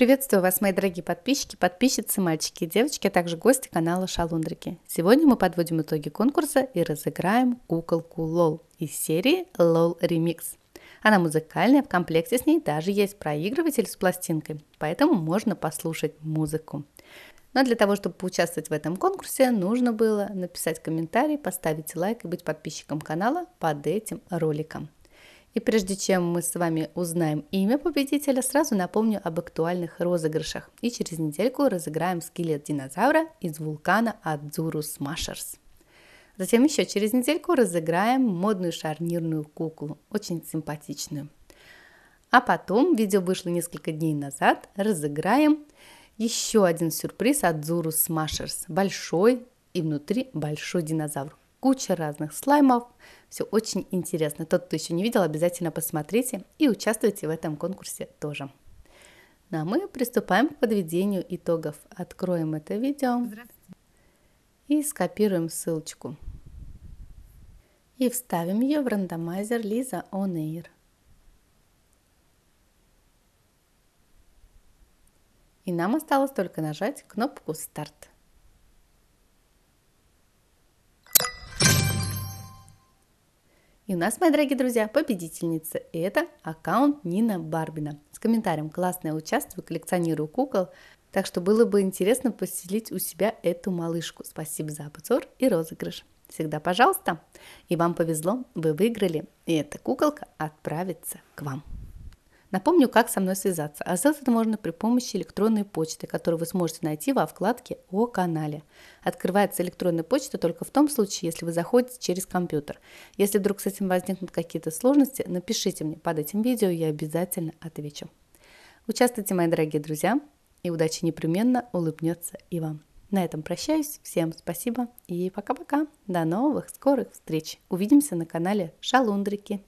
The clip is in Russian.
Приветствую вас, мои дорогие подписчики, подписчицы, мальчики и девочки, а также гости канала Шалундрики. Сегодня мы подводим итоги конкурса и разыграем куколку Лол из серии Лол Ремикс. Она музыкальная, в комплекте с ней даже есть проигрыватель с пластинкой, поэтому можно послушать музыку. Но для того, чтобы поучаствовать в этом конкурсе, нужно было написать комментарий, поставить лайк и быть подписчиком канала под этим роликом. И прежде чем мы с вами узнаем имя победителя, сразу напомню об актуальных розыгрышах. И через недельку разыграем скелет динозавра из вулкана Адзуру Смашерс. Затем еще через недельку разыграем модную шарнирную куклу, очень симпатичную. А потом, видео вышло несколько дней назад, разыграем еще один сюрприз от Zuru Smashers, Большой и внутри большой динозавр куча разных слаймов. Все очень интересно. Тот, кто еще не видел, обязательно посмотрите и участвуйте в этом конкурсе тоже. Ну а мы приступаем к подведению итогов. Откроем это видео и скопируем ссылочку. И вставим ее в рандомайзер Лиза On Air. И нам осталось только нажать кнопку «Старт». И у нас, мои дорогие друзья, победительница. И это аккаунт Нина Барбина. С комментарием «Классное участие, коллекционирую кукол». Так что было бы интересно поселить у себя эту малышку. Спасибо за обзор и розыгрыш. Всегда пожалуйста. И вам повезло, вы выиграли. И эта куколка отправится к вам. Напомню, как со мной связаться. А связаться это можно при помощи электронной почты, которую вы сможете найти во вкладке «О канале». Открывается электронная почта только в том случае, если вы заходите через компьютер. Если вдруг с этим возникнут какие-то сложности, напишите мне под этим видео, я обязательно отвечу. Участвуйте, мои дорогие друзья, и удача непременно улыбнется и вам. На этом прощаюсь. Всем спасибо и пока-пока. До новых скорых встреч. Увидимся на канале Шалундрики.